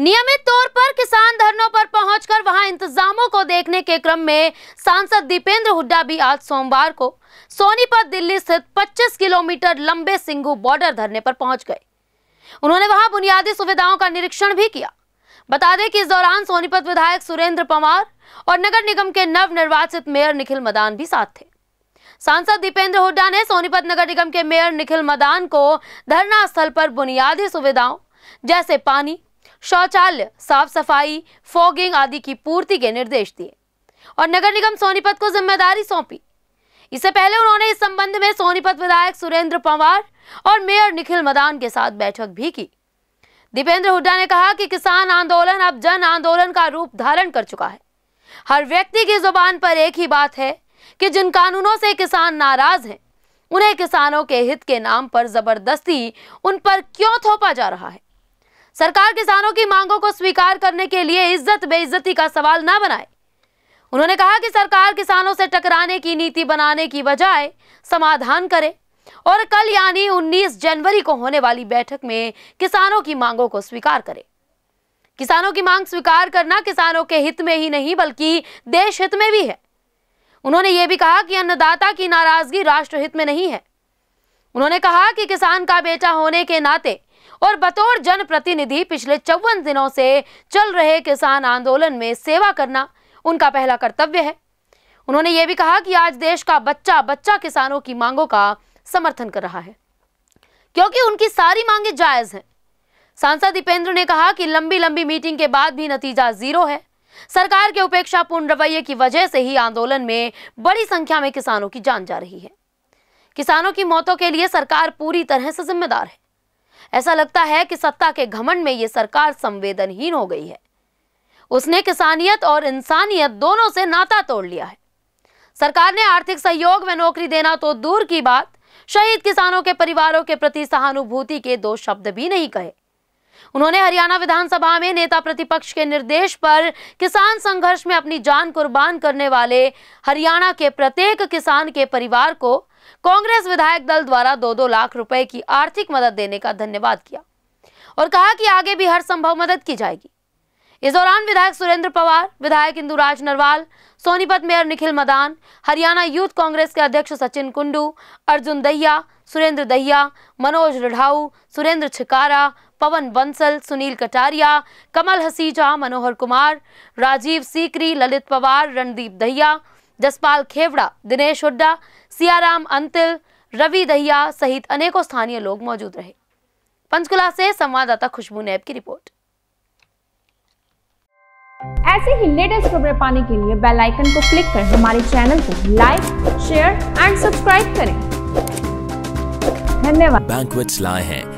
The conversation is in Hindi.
नियमित तौर पर किसान धरनों पर पहुंचकर वहां इंतजामों को देखने के क्रम में सांसद दीपेंद्र हुड्डा भी आज सोमवार को सोनीपत दिल्ली स्थित 25 किलोमीटर लंबे सिंगू बॉर्डर धरने पर पहुंच गए उन्होंने वहां बुनियादी सुविधाओं का निरीक्षण भी किया बता दें कि इस दौरान सोनीपत विधायक सुरेंद्र पवार और नगर निगम के नव निर्वाचित मेयर निखिल मदान भी साथ थे सांसद दीपेंद्र हुड्डा ने सोनीपत नगर निगम के मेयर निखिल मदान को धरना स्थल पर बुनियादी सुविधाओं जैसे पानी शौचालय साफ सफाई फॉगिंग आदि की पूर्ति के निर्देश दिए और नगर निगम सोनीपत को जिम्मेदारी सौंपी इससे पहले उन्होंने इस संबंध में सोनीपत विधायक सुरेंद्र पंवार और मेयर निखिल मदान के साथ बैठक भी की दीपेंद्र हुड्डा ने कहा कि किसान आंदोलन अब जन आंदोलन का रूप धारण कर चुका है हर व्यक्ति की जुबान पर एक ही बात है कि जिन कानूनों से किसान नाराज हैं उन्हें किसानों के हित के नाम पर जबरदस्ती उन पर क्यों थोपा जा रहा है सरकार किसानों की मांगों को स्वीकार करने के लिए इज्जत बेइज्जती का सवाल न बनाए उन्होंने कहा कि सरकार किसानों से टकराने की नीति बनाने की बजाय समाधान करे और कल यानी 19 जनवरी को होने वाली बैठक में किसानों की मांगों को स्वीकार करे किसानों की मांग स्वीकार करना किसानों के हित में ही नहीं बल्कि देश हित में भी है उन्होंने ये भी कहा कि अन्नदाता की नाराजगी राष्ट्रहित में नहीं है उन्होंने कहा कि किसान का बेटा होने के नाते और बतौर जनप्रतिनिधि पिछले चौवन दिनों से चल रहे किसान आंदोलन में सेवा करना उनका पहला कर्तव्य है उन्होंने ये भी कहा कि आज देश का बच्चा बच्चा किसानों की मांगों का समर्थन कर रहा है क्योंकि उनकी सारी मांगे जायज हैं सांसद दीपेंद्र ने कहा कि लंबी लंबी मीटिंग के बाद भी नतीजा जीरो है सरकार के उपेक्षापूर्ण रवैये की वजह से ही आंदोलन में बड़ी संख्या में किसानों की जान जा रही है किसानों की मौतों के लिए सरकार पूरी तरह से जिम्मेदार है ऐसा लगता है कि सत्ता के घमंड में यह सरकार संवेदनहीन हो गई है उसने किसानियत और इंसानियत दोनों से नाता तोड़ लिया है सरकार ने आर्थिक सहयोग में नौकरी देना तो दूर की बात शहीद किसानों के परिवारों के प्रति सहानुभूति के दो शब्द भी नहीं कहे उन्होंने हरियाणा विधानसभा में नेता प्रतिपक्ष के निर्देश पर किसान संघर्ष में अपनी जान कुर्बान करने वाले हरियाणा के प्रत्येक किसान के परिवार को कांग्रेस विधायक दल द्वारा दो दो लाख रुपए की आर्थिक मदद देने का धन्यवाद किया और कहा कि आगे भी हर संभव मदद की जाएगी इस दौरान विधायक सुरेंद्र पवार विधायक इंदुराज नरवाल सोनीपत मेयर निखिल मदान हरियाणा यूथ कांग्रेस के अध्यक्ष सचिन कुंडू अर्जुन दहिया सुरेंद्र दहिया मनोज रढ़ाऊ सुरेंद्र छिकारा पवन बंसल सुनील कटारिया कमल हसीजा मनोहर कुमार राजीव सीकरी ललित पवार रणदीप दहिया जसपाल खेवड़ा दिनेश हुड्डा सियाराम अंतिल रवि दहिया सहित अनेकों स्थानीय लोग मौजूद रहे पंचकुला से संवाददाता खुशबू नैब की रिपोर्ट ऐसे ही लेटेस्ट खबरें पाने के लिए बेल आइकन को क्लिक कर हमारे चैनल को लाइक शेयर एंड सब्सक्राइब करें धन्यवाद बैंकवेट्स लाए हैं